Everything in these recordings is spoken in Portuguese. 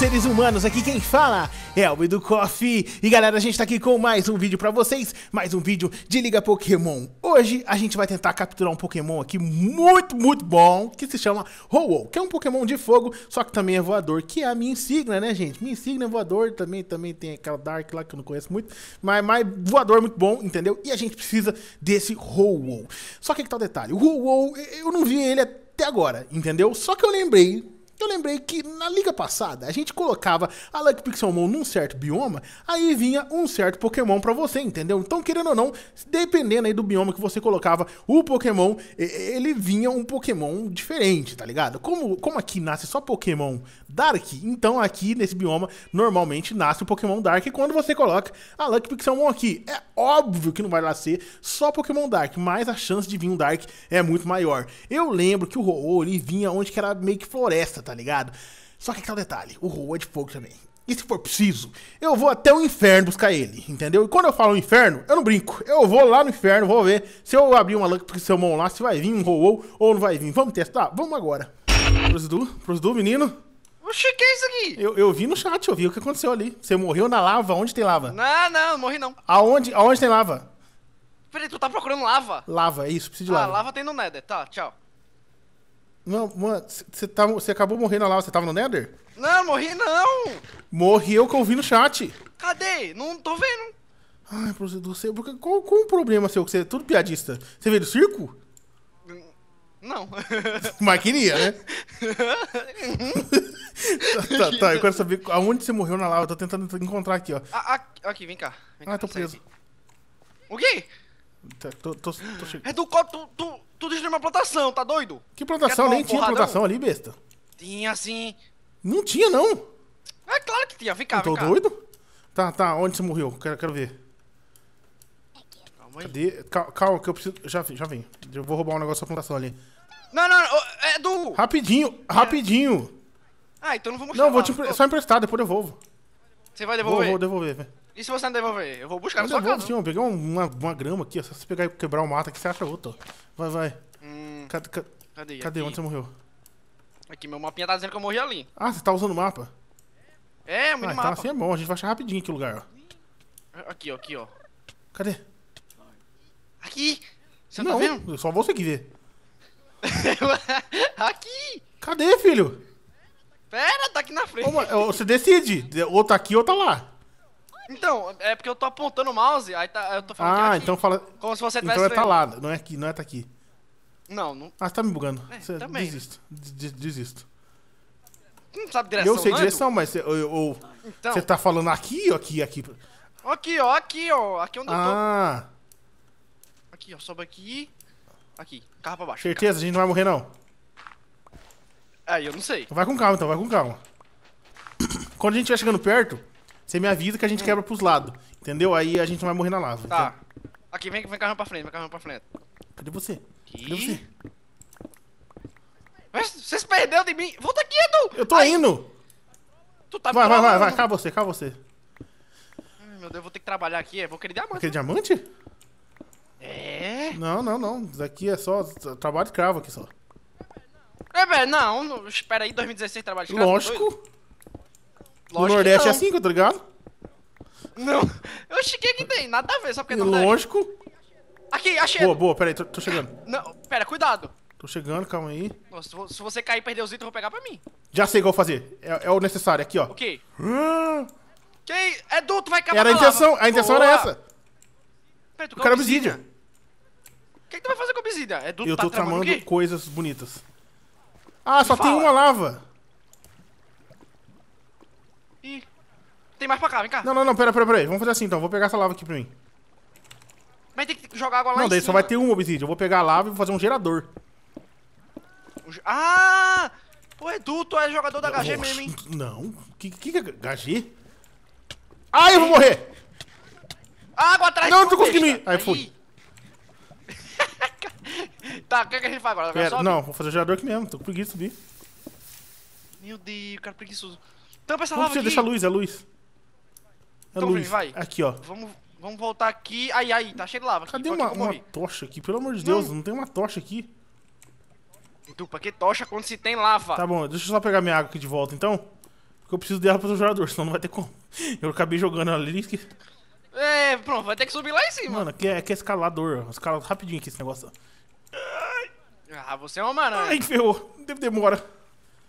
seres humanos, aqui quem fala é o Edu Coffee. E galera, a gente tá aqui com mais um vídeo pra vocês, mais um vídeo de Liga Pokémon. Hoje a gente vai tentar capturar um Pokémon aqui muito, muito bom, que se chama Ho-Oh, que é um Pokémon de fogo, só que também é voador, que é a minha insígnia, né gente? Minha insígnia é voador, também, também tem aquela Dark lá que eu não conheço muito, mas, mas voador muito bom, entendeu? E a gente precisa desse Ho-Oh. Só que que tá o detalhe, o Ho-Oh, eu não vi ele até agora, entendeu? Só que eu lembrei eu lembrei que na liga passada a gente colocava a Lucky Pixelmon num certo bioma, aí vinha um certo Pokémon para você, entendeu? Então, querendo ou não, dependendo aí do bioma que você colocava o Pokémon, ele vinha um Pokémon diferente, tá ligado? Como, como aqui nasce só Pokémon Dark, então aqui nesse bioma normalmente nasce o Pokémon Dark quando você coloca a Lucky Pixelmon aqui. É óbvio que não vai lá ser só Pokémon Dark, mas a chance de vir um Dark é muito maior. Eu lembro que o ho -Oh, ele vinha onde que era meio que floresta, tá? tá ligado? Só que aquele detalhe, o Rua é de fogo também. E se for preciso, eu vou até o inferno buscar ele, entendeu? E quando eu falo inferno, eu não brinco. Eu vou lá no inferno, vou ver se eu abrir uma Lucky mão lá, se vai vir um Roou ou não vai vir. Vamos testar? Vamos agora. Prosidu, Prosidu, menino. Oxi, que é isso aqui? Eu, eu vi no chat, eu vi o que aconteceu ali. Você morreu na lava, onde tem lava? Não, não, não morri não. Aonde, aonde tem lava? Peraí, tu tá procurando lava? Lava, é isso, preciso de ah, lava. Ah, lava tem no Nether, tá, tchau. Não, mano, tá você tá, acabou morrendo lá, você tava no Nether? Não, morri não! Morri eu que ouvi no chat. Cadê? Não tô vendo. Ai, professor, você, qual, qual o problema seu? Você é tudo piadista. Você veio do circo? Não. Mas né? tá, tá, tá, eu quero saber aonde você morreu na lava. Eu tô tentando encontrar aqui, ó. A, a, aqui, vem cá. Vem ah, cá, tô preso. Aqui. O quê? Tá, tô, tô, tô, é chegando. É do copo, tu, tu... Tu destruiu uma plantação, tá doido? Que plantação? Nem tinha porradão? plantação ali, besta. Tinha sim. Não tinha, não. É claro que tinha, vem cá, Tô vem cá. doido? Tá, tá, onde você morreu? Quero, quero ver. Calma aí. Cadê? Cal, calma, que eu preciso. Já, já vem. Eu vou roubar um negócio da plantação ali. Não, não, não, é do. Rapidinho, é. rapidinho. Ah, então não vou mostrar. Não, vou te... É só emprestar, depois eu devolvo. Você vai devolver? Vou, vou devolver, velho. E se você não devolver? Eu vou buscar eu na sua casa. Sim, vou pegar uma, uma grama aqui, ó. Se você pegar e quebrar o mato aqui, você acha outra. Vai, vai. Hum, cadê, cadê, cadê, onde você morreu? Aqui, meu mapinha tá dizendo que eu morri ali. Ah, você tá usando o mapa? É, é o minimapa. Ah, então assim é bom, a gente vai achar rapidinho aqui o lugar, ó. Aqui, ó, aqui, ó. Cadê? Aqui! Você não, tá não tá só você que vê. aqui! Cadê, filho? Pera, tá aqui na frente. Ô, é, você decide, ou tá aqui ou tá lá. Então, é porque eu tô apontando o mouse, aí tá, eu tô falando é ah, que aqui, então fala. Como se você tivesse. Então é tá lá, não é aqui, não é tá aqui. Não, não. Ah, você tá me bugando. É, você também. Desisto. Des desisto. Não sabe direção. Eu sei direção, mas você, eu, ou então. você tá falando aqui ou aqui, aqui? Aqui, ó, aqui, ó. Aqui onde ah. eu tô. Ah. Aqui, ó. Sobe aqui. Aqui. Carro pra baixo. Certeza, carro. a gente não vai morrer, não. Aí, é, eu não sei. Vai com calma, então, vai com calma. Quando a gente estiver chegando perto, você me avisa que a gente hum. quebra pros lados. Entendeu? Aí a gente não vai morrer na lava. Tá. Então... Aqui, vem, vem carrão pra frente, vem carrão pra frente. Cadê você? Cadê você? Mas você se perdeu de mim. Volta aqui, Edu! Eu tô Ai. indo! Tu tá Vai, vai, vai, vai, cá você, cá você. Ai, meu Deus, eu vou ter que trabalhar aqui. Eu é, vou querer diamante. Quer diamante? É? Não, não, não. Isso aqui é só trabalho de cravo aqui só. É, velho, não. Espera aí, 2016 trabalho de cravo. Lógico. Lógico no Nordeste é 5, assim, tá ligado? Não. Eu cheguei é que tem, nada a ver, só porque não tem. Lógico. Aqui, achei. Boa, boa, pera aí, tô, tô chegando. Não, pera, cuidado. Tô chegando, calma aí. Nossa, se você cair e perder os itens, eu vou pegar pra mim. Já sei o que eu vou fazer. É, é o necessário, aqui, ó. Ok. Ah. Quem? É, é do, tu vai acabar Era a intenção, a intenção boa. era essa. Pera, tu o obsidian. O que, é que, tu vai fazer com a obsidian? É do, eu tá tô tramando coisas bonitas. Ah, Me só fala. tem uma lava. Ih, tem mais pra cá, vem cá. Não, não, não, pera, pera, pera aí. Vamos fazer assim então, vou pegar essa lava aqui pra mim. Mas tem que jogar água lá Não, daí cima. só vai ter um obsidian. Eu vou pegar a lava e vou fazer um gerador. Ah! O Edu, tu é jogador da HG mesmo, hein? Não. Que que é HG? Ai, eu vou morrer! Água atrás Não, não tô conseguindo ir. Aí fui. tá, o que, é que a gente faz agora? Pera, não, vou fazer o gerador aqui mesmo. Tô com preguiça de subir. Meu Deus, cara preguiçoso. Tampa essa Não lava aqui. deixa a luz, é luz. É então, luz. Vai. Aqui, ó. Vamos, vamos voltar aqui. Ai, ai, tá cheio de lava. Aqui. Cadê uma, uma tocha aqui? Pelo amor de Deus, não, não tem uma tocha aqui. Tu, pra que tocha quando se tem lava? Tá bom, deixa eu só pegar minha água aqui de volta, então. Porque eu preciso de água pro jogador, senão não vai ter como. Eu acabei jogando ali. Que... É, pronto, vai ter que subir lá em cima. Mano, aqui é, aqui é escalador. Escala rapidinho aqui esse negócio. Ah, você é uma maranha. Ai, ferrou. Demora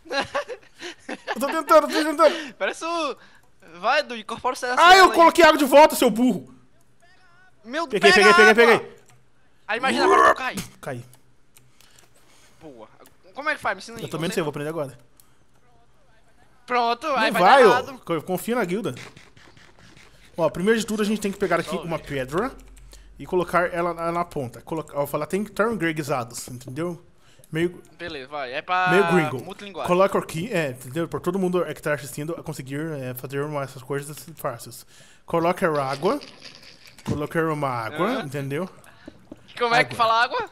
eu tô tentando, tô tentando. Parece o... Vai, do incorpora o CS. Ah, eu aí. coloquei água de volta, seu burro. Meu Deus, peguei, peguei, peguei, peguei. Aí imagina agora que eu caí. Caí. Boa. Como é que faz? Me ensina aí. Eu também não sei, eu vou aprender agora. Pronto, aí vai, vai eu, confio na guilda. Ó, primeiro de tudo a gente tem que pegar aqui uma pedra e colocar ela na, ponta. Coloca, ó, falar tem que estar entendeu? Meio. Beleza, vai. É pra. Meio gringo. Coloca aqui, é, entendeu? Pra todo mundo que tá assistindo a conseguir é, fazer uma, essas coisas fáceis. Coloca água. Coloca uma água, uhum. entendeu? Como água. é que fala água?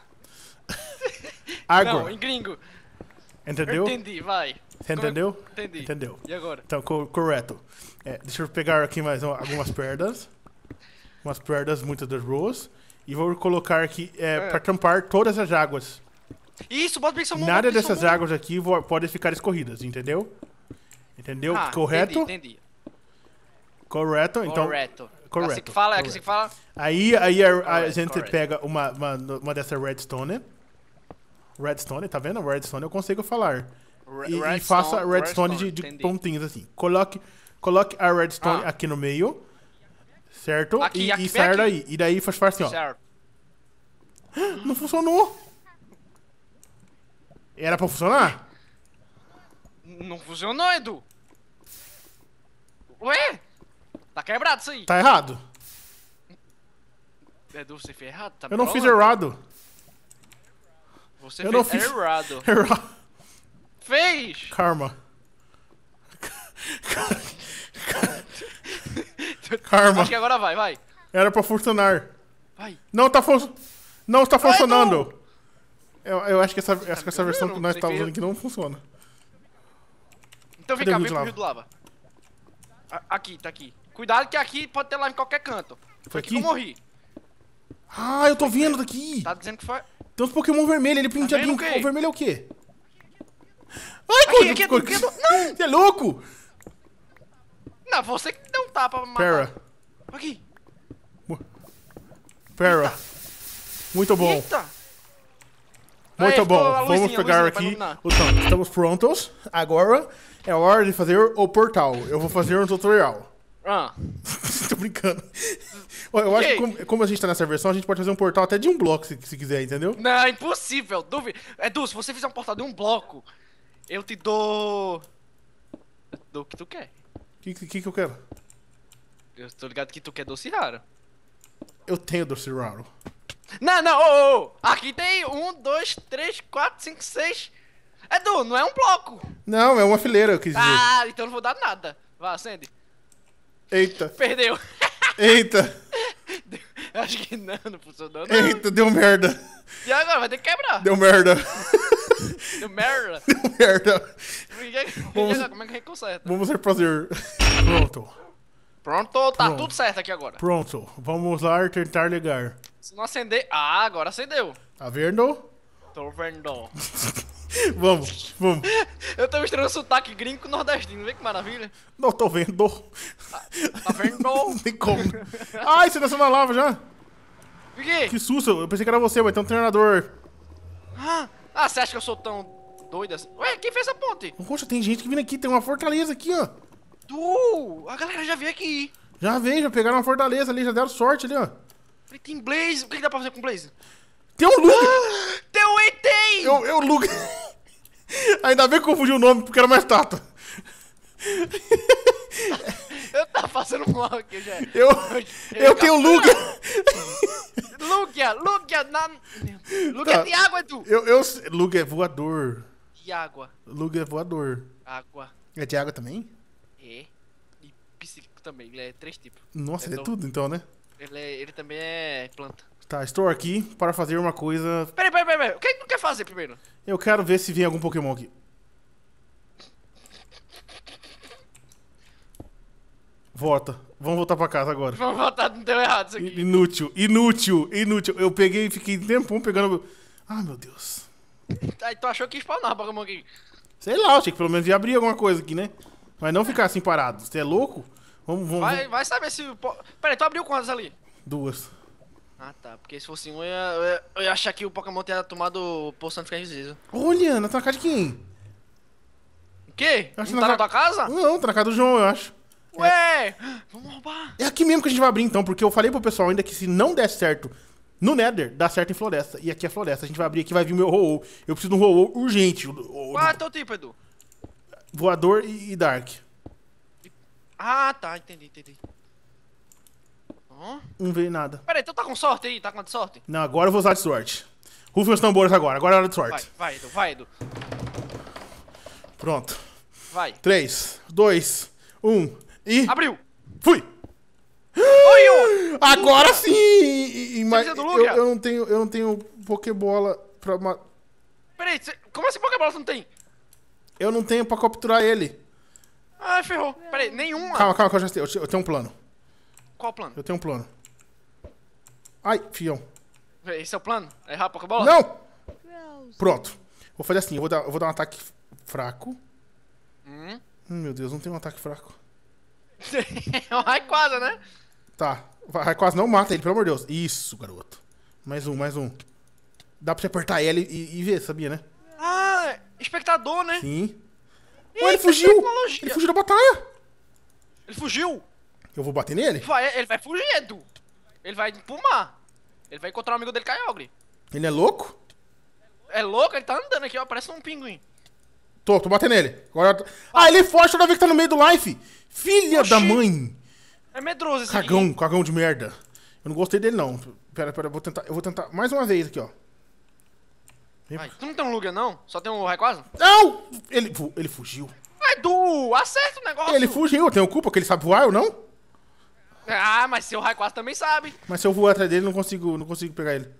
água. Não, em gringo. Entendeu? entendi, vai. Você é entendeu? Entendi. Entendeu. E agora? Então, co correto. É, deixa eu pegar aqui mais algumas perdas. umas perdas, muitas das ruas. E vou colocar aqui é, é. para tampar todas as águas. Isso, bota pixel Mão. Nada dessas águas aqui podem ficar escorridas, entendeu? Entendeu? Ah, correto? Entendi, entendi. Correto, então. Correto. Correto. É que fala, correto. é assim que fala. Aí, aí a, a correto, gente correto. pega uma, uma, uma dessa redstone. Redstone, tá vendo? Redstone eu consigo falar. e, redstone, e faça redstone, redstone de, de pontinhos assim. Coloque, coloque a redstone ah. aqui no meio. Certo? Aqui, e, aqui, e sai daí. E daí faz assim, ó. Certo. Não funcionou! Era pra funcionar? Não funcionou, Edu. Ué? Tá quebrado isso aí. Tá errado. Edu, você fez errado? Tá eu não fiz errado. Você eu fez não fiz... errado. Fez! Karma. Karma. Acho que agora vai, vai. Era pra funcionar. Vai. Não tá, fu não tá funcionando. Eu, eu acho que essa, acho que essa versão que nós estávamos usando é. aqui não funciona. Então vem cá, vem pro Rio do Lava. A, aqui, tá aqui. Cuidado que aqui pode ter lava em qualquer canto. Foi, aqui que eu morri. Ah, eu tô foi vendo daqui. Tá dizendo que foi... Tem uns Pokémon vermelho, ele de Tá o vermelho é o quê? Ai, aqui, aqui, é aqui, aqui, é Não! Você é louco? Não, você que não tá pra matar. Pera. Aqui. Pera. Eita. Muito bom. Eita. Muito é, bom. Luzinha, Vamos pegar aqui o então, tanque. Estamos prontos. Agora é hora de fazer o portal. Eu vou fazer um tutorial. Ah. Tô brincando. Eu acho que como, como, a gente tá nessa versão, a gente pode fazer um portal até de um bloco, se, se quiser, entendeu? Não, impossível. Duvido. Edu, é, se você fizer um portal de um bloco, eu te dou... Do que tu quer. O que, que, que eu quero? Eu tô ligado que tu quer doce raro. Eu tenho doce raro. Não, não, ô, ô, aqui tem um, dois, três, quatro, cinco, seis. Edu, não é um bloco. Não, é uma fileira, eu quis dizer. Ah, então não vou dar nada. Vá, acende. Eita. Perdeu. Eita. Acho que não, não funcionou. Não. Eita, deu merda. E agora? Vai ter que quebrar. Deu merda. Deu merda. Deu merda. Vamos, Como é que a gente conserta? Vamos refazer. Pronto. Pronto, tá Pronto. tudo certo aqui agora. Pronto, vamos lá tentar ligar. Se não acender. Ah, agora acendeu. Tá vendo? Tô vendo. vamos, vamos. Eu tô misturando sotaque gringo com nordestino, vê que maravilha. Não, tô vendo. Tá, tá vendo? Não tem como. Ai, você na lava já? Fiquei. Que susto, eu pensei que era você, mas tem um treinador. Ah, ah, você acha que eu sou tão doido assim? Ué, quem fez essa ponte? Poxa, tem gente que vindo aqui, tem uma fortaleza aqui, ó. Tu! A galera já veio aqui. Já veio, já pegaram uma fortaleza ali, já deram sorte ali, ó. Falei, tem Blaze. O que, que dá pra fazer com Blaze? Tem um Luke! Ah, tem um ET! Eu, eu Luke. Ainda bem que confundi o nome, porque era mais tato. eu tava fazendo mal aqui já. Eu, eu, eu tá tenho Luke. Luke, Luke, na... Luke tá. de água, Edu. Eu, eu, Luke é voador. De água? Luke é voador. Água. É de água também? É. E psíquico também, ele é três tipos. Nossa, é, é tudo então, né? Ele, é, ele também é planta. Tá, estou aqui para fazer uma coisa. Peraí, peraí, peraí. O é que tu quer fazer primeiro? Eu quero ver se vem algum Pokémon aqui. Volta. Vamos voltar pra casa agora. Vamos voltar, não deu errado isso aqui. Inútil, inútil, inútil. Eu peguei e fiquei tempão pegando. Ah, meu Deus. Aí tu achou que ia spawnar Pokémon aqui? Sei lá, achei que pelo menos ia abrir alguma coisa aqui, né? Mas não ficar assim parado. Você é louco? Vamos, vamos. Vai, vai saber se. Peraí, tu abriu quantas ali? Duas. Ah tá, porque se fosse um eu ia, eu ia, eu ia achar que o Pokémon teria tomado o poção de ficar invisível. Olha, tá na tua casa de quem? O quê? Acho tá na, tua casa? Não, tá na casa do João, eu acho. É. Ué! É... Vamos roubar! É aqui mesmo que a gente vai abrir então, porque eu falei pro pessoal ainda que se não der certo no Nether, dá certo em floresta. E aqui é floresta. A gente vai abrir aqui, vai vir meu ho -Oh. Eu preciso de um ho -Oh urgente. Qual é o teu tipo, Edu? Voador e, e Dark. Ah, tá, entendi, entendi. Hum? Não veio nada. Peraí, então tá com sorte aí? Tá com sorte? Não, agora eu vou usar de sorte. Rufem os tambores agora, agora é hora de sorte. Vai, vai, Edu, vai, Edu. Pronto. Vai. 3, 2, 1 e. Abriu! Fui! Oi, agora sim! Mas eu, eu, não tenho, eu não tenho Pokébola pra. Peraí, como assim Pokébola você não tem? Eu não tenho pra capturar ele. Ah, ferrou. Peraí, nenhuma. Calma, calma, que eu já sei. Eu tenho um plano. Qual plano? Eu tenho um plano. Ai, fião. Esse é o plano? É errar a bola? Não! Pronto. Vou fazer assim, eu vou dar, eu vou dar um ataque fraco. Hum? Hum, meu Deus, não tem um ataque fraco. é um Raikwaza, né? Tá. quase não mata ele, pelo amor de Deus. Isso, garoto. Mais um, mais um. Dá pra você apertar L e, e ver, sabia, né? Ah, espectador, né? Sim. Ué, ele fugiu! Tecnologia. Ele fugiu da batalha! Ele fugiu! Eu vou bater nele? Vai, ele vai fugindo! Ele vai empumar! Ele vai encontrar um amigo dele, Kyogre! Ele é louco? É louco? Ele tá andando aqui, ó, parece um pinguim. Tô, tô batendo nele. Agora... Tô... Ah, ah ele foge toda vez que tá no meio do life! Filha Oxi. da mãe! É medroso esse Cagão, aqui. cagão de merda. Eu não gostei dele, não. Pera, pera, eu vou tentar, eu vou tentar mais uma vez aqui, ó. Tu não tem um Lugia, não? Só tem um Rayquaza? Não! Ele, ele fugiu. Vai, Du! Acerta o negócio! Ele fugiu, eu tenho culpa que ele sabe voar ou não? Ah, mas seu Rayquaza também sabe. Mas se eu voar atrás dele, não consigo, não consigo pegar ele.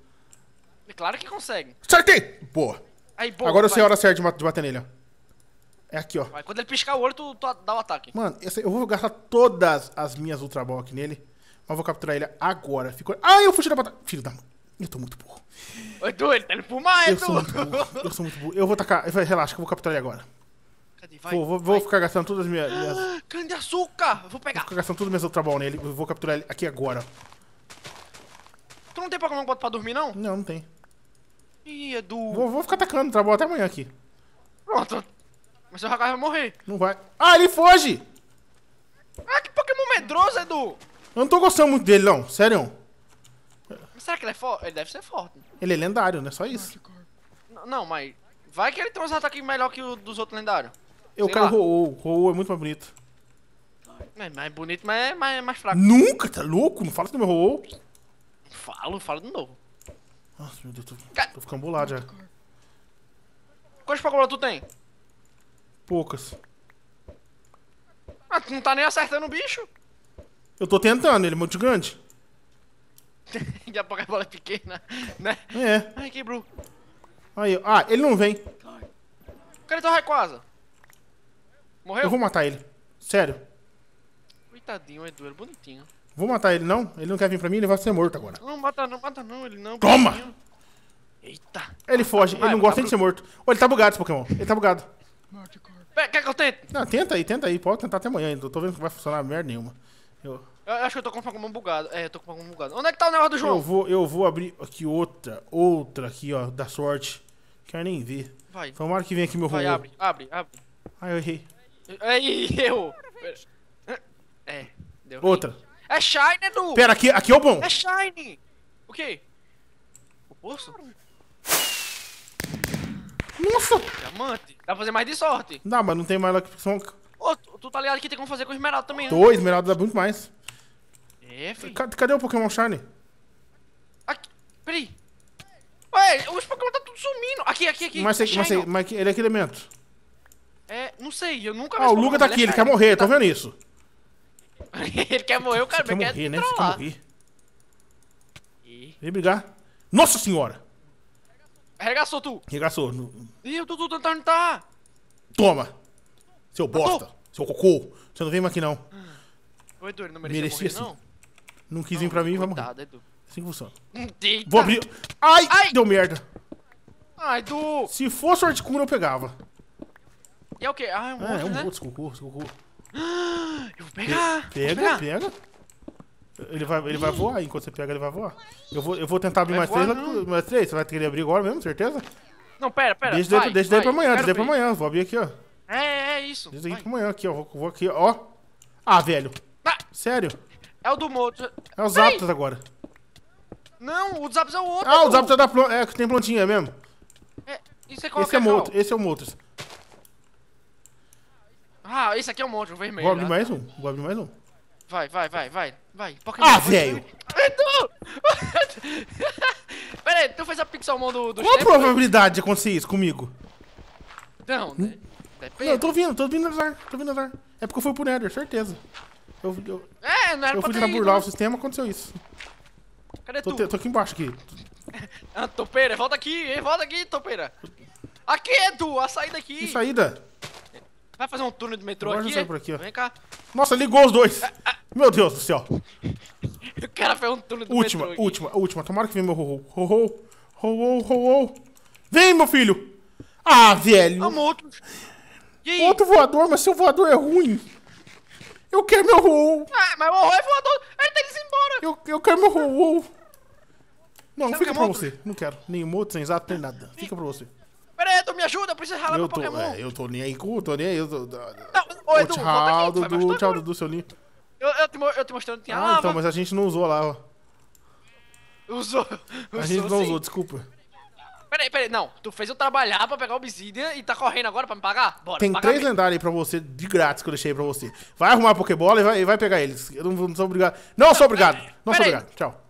É claro que consegue. Acertei! Boa. Aí, boa Agora eu sei a hora certa de bater nele, ó. É aqui, ó. Vai, quando ele piscar o olho, tu, tu dá o um ataque. Mano, eu vou gastar todas as minhas Ultra Ball aqui nele. Mas vou capturar ele agora. Ficou... ai eu fugi da batalha. Filho da mãe. Eu tô muito burro. Ô, Edu, ele tá indo fumar, mar, eu Edu! Sou muito burro. Eu sou muito burro. Eu vou tacar. Relaxa, que eu vou capturar ele agora. Cadê? Vai, vou, vou, vai. vou ficar gastando todas as minhas. Ah, Cana de açúcar! vou pegar. Vou ficar gastando todas as minhas outras nele. Eu vou capturar ele aqui agora. Tu não tem Pokémon pra dormir, não? Não, não tem. Ih, Edu. Vou, vou ficar atacando, trabalho até amanhã aqui. Pronto. Mas seu Hagar vai morrer. Não vai. Ah, ele foge! Ah, que Pokémon medroso, Edu! Eu não tô gostando muito dele, não. Sério será que ele é forte? Ele deve ser forte. Ele é lendário, não é só isso. não, mas vai que ele tem uns ataques melhor que o dos outros lendários. Eu Sei quero o Ho-Oh. é muito mais bonito. É mais é bonito, mas é mais, mais fraco. Nunca, tá louco? Não fala do meu Ho-Oh. Falo, falo de novo. Nossa, meu Deus, tô, tô ficando bolado já. Quantas Pokémon tu tem? Poucas. Ah, tu não tá nem acertando o bicho. Eu tô tentando, ele é muito grande. Daqui porque a bola é pequena, né? É. Ai, quebrou. Aí, ah, ele não vem. Cadê teu Raikwaza? Morreu? Eu vou matar ele. Sério. Coitadinho, Edu, é bonitinho. Vou matar ele não? Ele não quer vir pra mim, ele vai ser morto agora. Não, mata não, mata não, ele não. Toma! Bonitinho. Eita. Ele foge, ele não gosta nem de ser morto. Oh, ele tá bugado esse Pokémon, ele tá bugado. quer que eu tente? Não, tenta aí, tenta aí, pode tentar até amanhã ainda. tô vendo que vai funcionar merda nenhuma. Eu... Eu acho que eu tô com o Pokémon bugado. É, eu tô com o Pokémon bugado. Onde é que tá o negócio do João? Eu vou, eu vou abrir aqui outra, outra aqui, ó, da sorte. Quero nem ver. Vai. Tomara que vem aqui meu robô. Vai, abre, abre, abre. Ai, eu errei. Aí, errou. É, deu. Outra. É Shine, Edu! Pera, aqui, aqui é o bom. É Shine! O quê? O poço? Nossa! Diamante. Dá pra fazer mais de sorte. Não, mas não tem mais lá que... Ô, tu, tá ligado que tem como fazer com esmeralda também, né? Tô, né? esmeralda dá muito mais filho. Cadê o Pokémon Shine? Aqui, peraí. Ué, os Pokémon tá tudo sumindo. Aqui, aqui, aqui. Mas, tá mas, mas ele é que elemento? É, não sei, eu nunca... Ah, o Luca tá aqui, ele, quer morrer, tá vendo isso? ele quer morrer, o cara quer morrer, né? Você quer morrer. Vem brigar. Nossa senhora! Arregaçou tu! Arregaçou. Ih, o Tutu tentando tá, tá, não tá? Toma! Seu bosta! Seu cocô! Você não vem mais aqui não. Hum. Oi, Dori, não merecia, merecia morrer, não? Não quis vir pra mim, vamos. Coitado, Edu. Assim que funciona. Eita. Vou abrir. Ai, Ai, deu merda. Ai, Edu. Se fosse o cura eu pegava. E é o quê? Ah, é um é, outro, é um né? Eu vou pegar. Pega, vou pegar. pega. Ele vai, ele vai voar, enquanto você pega, ele vai voar. Eu vou, eu vou tentar abrir mais, voar, três, mais três. Você vai ter que abrir agora mesmo, certeza? Não, pera, pera. Deixa, vai, daí, deixa daí pra amanhã, deixa daí pra amanhã. Vou abrir aqui, ó. É, é, é isso. Deixa daí pra amanhã, aqui, ó. Vou, vou aqui, ó. Ah, velho. Ah. Sério? É o do Moto. É o Zapdos agora. Não, o Zapdos é o outro. Ah, o Zapdos é da planta. É, que tem plantinha mesmo. É, isso é qual esse é, é Moto, esse é o moto. Ah, esse aqui é o Moto, o vermelho. Vou abrir né? mais um, vou abrir mais um. Vai, vai, vai, vai, vai. Pokémon. Ah, velho! Pera aí, tu fez a Pixelmon do, do Qual a probabilidade de acontecer isso comigo? Não, né? Depende. Não, eu tô vindo, tô vindo azar, tô vindo azar. É porque eu fui pro Nether, certeza. Eu, eu, é, não era eu fui tentar burlar o sistema, aconteceu isso. Cadê tô tu? Te, tô aqui embaixo aqui. ah, topeira, volta aqui, volta aqui, topeira. Aqui, Edu, a saída aqui. Que saída? Vai fazer um turno do metrô Agora aqui? Sai por aqui ó. Vem cá. Nossa, ligou os dois. Ah, ah. Meu Deus do céu. o cara fez um turno do última, metrô Última, última, última. Tomara que venha meu ho-ho. Ho-ho, ho-ho, ho-ho. Vem, meu filho. Ah, velho. Vamos outro. Outro voador, mas seu voador é ruim. Eu quero meu Rou. Ah, mas o Rou é voador. Ele tem indo embora. Eu, eu quero meu Rou. Não, fica pra você. Não quero. Nem moto, sem exato, nem nada. Fica pra você. Pera aí, Edu, me ajuda. Eu preciso ralar eu meu tô, Pokémon. É, eu tô nem aí com tô nem aí. Eu tô, não, ô, Edu, tchau, Dudu. Tchau, tchau, Dudu, seu lindo. Eu, eu, te, eu te mostrando que tinha ah, então, lava. então, mas a gente não usou lá, ó. Usou. usou a gente não sim. usou, desculpa. Peraí, peraí, não. Tu fez eu trabalhar pra pegar obsidian e tá correndo agora pra me pagar? Bora, Tem três lendários aí pra você, de grátis, que eu deixei pra você. Vai arrumar a Pokébola e vai, e vai pegar eles. Eu não, não sou obrigado. Não, não sou obrigado. Não sou obrigado. Tchau.